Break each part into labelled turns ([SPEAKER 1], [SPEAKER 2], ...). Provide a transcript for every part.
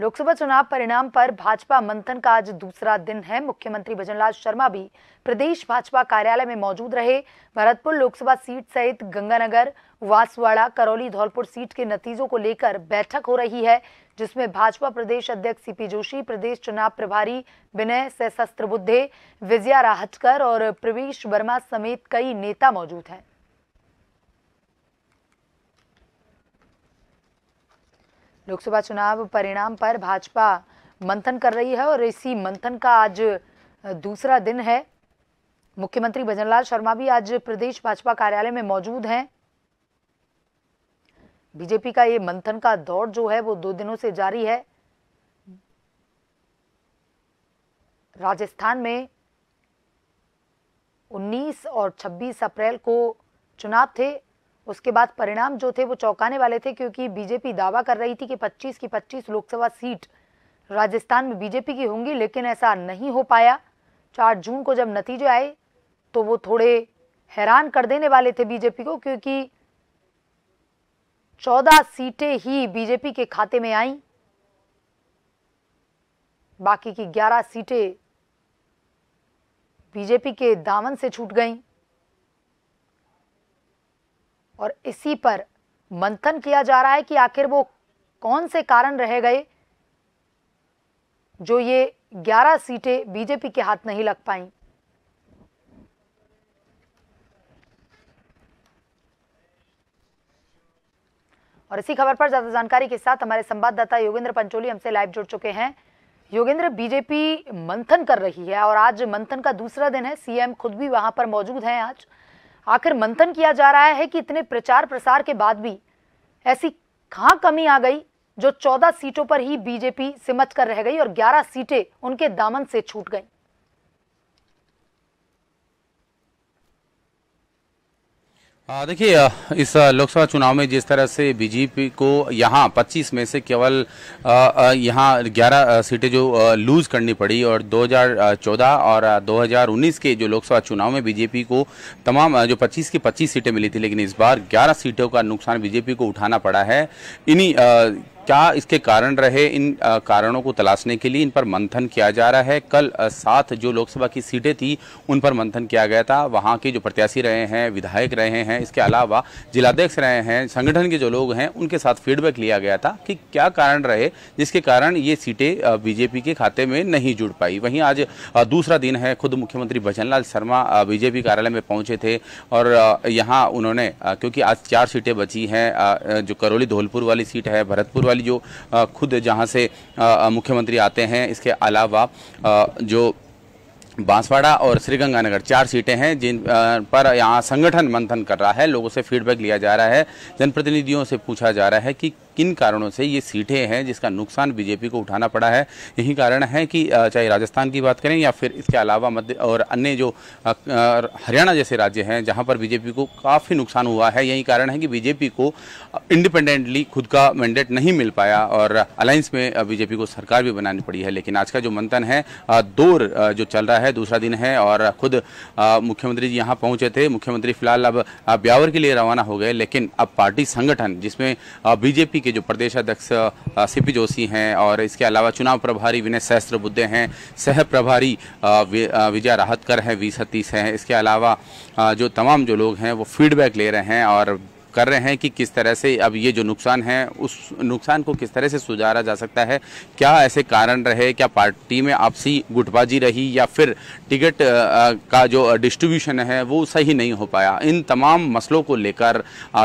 [SPEAKER 1] लोकसभा चुनाव परिणाम पर भाजपा मंथन का आज दूसरा दिन है मुख्यमंत्री भजनलाल शर्मा भी प्रदेश भाजपा कार्यालय में मौजूद रहे भरतपुर लोकसभा सीट सहित गंगानगर वासवाड़ा करौली धौलपुर सीट के नतीजों को लेकर बैठक हो रही है जिसमें भाजपा प्रदेश अध्यक्ष सीपी जोशी प्रदेश चुनाव प्रभारी विनय सशस्त्र बुद्धे विजया राहटकर और प्रवेश वर्मा समेत कई नेता मौजूद हैं लोकसभा चुनाव परिणाम पर भाजपा मंथन कर रही है और इसी मंथन का आज दूसरा दिन है मुख्यमंत्री भजनलाल शर्मा भी आज प्रदेश भाजपा कार्यालय में मौजूद हैं बीजेपी का ये मंथन का दौर जो है वो दो दिनों से जारी है राजस्थान में 19 और 26 अप्रैल को चुनाव थे उसके बाद परिणाम जो थे वो चौंकाने वाले थे क्योंकि बीजेपी दावा कर रही थी कि 25 की 25 लोकसभा सीट राजस्थान में बीजेपी की होंगी लेकिन ऐसा नहीं हो पाया 4 जून को जब नतीजे आए तो वो थोड़े हैरान कर देने वाले थे बीजेपी को क्योंकि 14 सीटें ही बीजेपी के खाते में आई बाकी की 11 सीटें बीजेपी के दामन से छूट गईं और इसी पर मंथन किया जा रहा है कि आखिर वो कौन से कारण रह गए जो ये 11 सीटें बीजेपी के हाथ नहीं लग पाई और इसी खबर पर ज्यादा जानकारी के साथ हमारे संवाददाता योगेंद्र पंचोली हमसे लाइव जुड़ चुके हैं योगेंद्र बीजेपी मंथन कर रही है और आज मंथन का दूसरा दिन है सीएम खुद भी वहां पर मौजूद हैं आज आखिर मंथन किया जा रहा है कि इतने प्रचार प्रसार के बाद भी ऐसी कहाँ कमी आ गई जो 14 सीटों पर ही बीजेपी सिमट कर रह गई और 11 सीटें उनके दामन से छूट गईं
[SPEAKER 2] देखिए इस लोकसभा चुनाव में जिस तरह से बीजेपी को यहाँ 25 में से केवल यहाँ 11 सीटें जो लूज़ करनी पड़ी और 2014 और 2019 के जो लोकसभा चुनाव में बीजेपी को तमाम जो 25 की 25 सीटें मिली थी लेकिन इस बार 11 सीटों का नुकसान बीजेपी को उठाना पड़ा है इन्हीं क्या इसके कारण रहे इन कारणों को तलाशने के लिए इन पर मंथन किया जा रहा है कल सात जो लोकसभा की सीटें थी उन पर मंथन किया गया था वहाँ के जो प्रत्याशी रहे हैं विधायक रहे हैं इसके अलावा जिलाध्यक्ष रहे हैं संगठन के जो लोग हैं उनके साथ फीडबैक लिया गया था कि क्या कारण रहे जिसके कारण ये सीटें बीजेपी के खाते में नहीं जुड़ पाई वहीं आज दूसरा दिन है खुद मुख्यमंत्री भजन लाल शर्मा बीजेपी कार्यालय में पहुंचे थे और यहाँ उन्होंने क्योंकि आज चार सीटें बची हैं जो करौली धौलपुर वाली सीट है भरतपुर वाली वाली जो खुद जहाँ से मुख्यमंत्री आते हैं इसके अलावा जो बांसवाड़ा और श्रीगंगानगर चार सीटें हैं जिन पर यहाँ संगठन मंथन कर रहा है लोगों से फीडबैक लिया जा रहा है जनप्रतिनिधियों से पूछा जा रहा है कि किन कारणों से ये सीटें हैं जिसका नुकसान बीजेपी को उठाना पड़ा है यही कारण है कि चाहे राजस्थान की बात करें या फिर इसके अलावा मध्य और अन्य जो हरियाणा जैसे राज्य हैं जहां पर बीजेपी को काफ़ी नुकसान हुआ है यही कारण है कि बीजेपी को इंडिपेंडेंटली खुद का मैंडेट नहीं मिल पाया और अलायंस में बीजेपी को सरकार भी बनानी पड़ी है लेकिन आज का जो मंथन है दौर जो चल रहा है दूसरा दिन है और खुद मुख्यमंत्री जी यहाँ पहुँचे थे मुख्यमंत्री फिलहाल अब ब्यावर के लिए रवाना हो गए लेकिन अब पार्टी संगठन जिसमें बीजेपी के जो प्रदेश अध्यक्ष सीपी जोशी हैं और इसके अलावा चुनाव प्रभारी विनय सहस्त्र बुद्धे हैं सह प्रभारी विजय राहतकर हैं वी सतीश हैं इसके अलावा जो तमाम जो लोग हैं वो फीडबैक ले रहे हैं और कर रहे हैं कि किस तरह से अब ये जो नुकसान है उस नुकसान को किस तरह से सुधारा जा सकता है क्या ऐसे कारण रहे क्या पार्टी में आपसी गुटबाजी रही या फिर टिकट का जो डिस्ट्रीब्यूशन है वो सही नहीं हो पाया इन तमाम मसलों को लेकर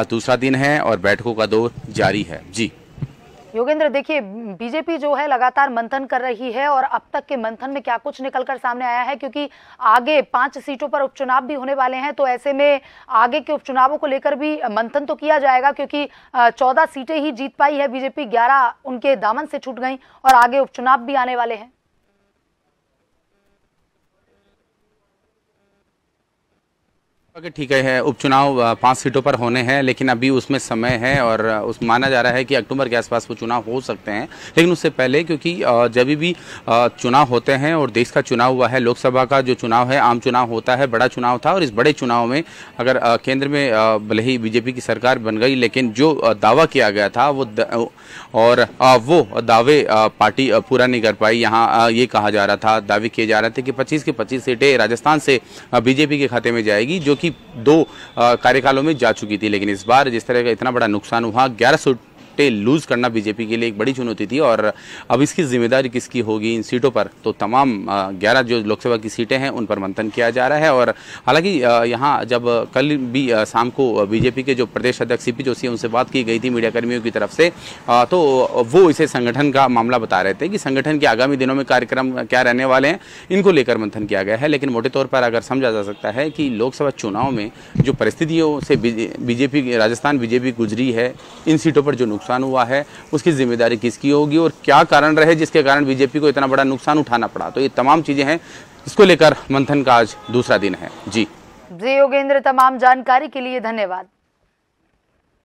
[SPEAKER 2] दूसरा दिन है और बैठकों का दौर जारी है जी
[SPEAKER 1] योगेंद्र देखिए बीजेपी जो है लगातार मंथन कर रही है और अब तक के मंथन में क्या कुछ निकलकर सामने आया है क्योंकि आगे पांच सीटों पर उपचुनाव भी होने वाले हैं तो ऐसे में आगे के उपचुनावों को लेकर भी मंथन तो किया जाएगा क्योंकि चौदह सीटें ही जीत पाई है बीजेपी ग्यारह उनके दामन से छूट गई और आगे उपचुनाव भी आने वाले हैं
[SPEAKER 2] अगर ठीक है उपचुनाव पाँच सीटों पर होने हैं लेकिन अभी उसमें समय है और उस माना जा रहा है कि अक्टूबर के आसपास वो चुनाव हो सकते हैं लेकिन उससे पहले क्योंकि जब भी चुनाव होते हैं और देश का चुनाव हुआ है लोकसभा का जो चुनाव है आम चुनाव होता है बड़ा चुनाव था और इस बड़े चुनाव में अगर केंद्र में भले ही बीजेपी की सरकार बन गई लेकिन जो दावा किया गया था वो और वो दावे पार्टी पूरा नहीं कर पाई यहाँ ये कहा जा रहा था दावे किए जा रहे थे कि पच्चीस की पच्चीस सीटें राजस्थान से बीजेपी के खाते में जाएगी जो कि दो कार्यकालों में जा चुकी थी लेकिन इस बार जिस तरह का इतना बड़ा नुकसान हुआ ग्यारह सीटें लूज़ करना बीजेपी के लिए एक बड़ी चुनौती थी और अब इसकी जिम्मेदारी किसकी होगी इन सीटों पर तो तमाम ग्यारह जो लोकसभा की सीटें हैं उन पर मंथन किया जा रहा है और हालांकि यहाँ जब कल भी शाम को बीजेपी के जो प्रदेश अध्यक्ष सी जोशी उनसे बात की गई थी मीडियाकर्मियों की तरफ से तो वो इसे संगठन का मामला बता रहे थे कि संगठन के आगामी दिनों में कार्यक्रम क्या रहने वाले हैं इनको लेकर मंथन किया गया है लेकिन मोटे तौर पर अगर समझा जा सकता है कि लोकसभा चुनाव में जो परिस्थितियों से बीजेपी राजस्थान बीजेपी गुजरी है इन सीटों पर जो नुकसान नुकसान हुआ है उसकी जिम्मेदारी किसकी होगी और क्या कारण रहे जिसके कारण बीजेपी को इतना बड़ा नुकसान उठाना पड़ा तो ये तमाम चीज़ें हैं इसको लेकर मंथन का
[SPEAKER 1] आज दूसरा दिन है जी जी योगेंद्र तमाम जानकारी के लिए धन्यवाद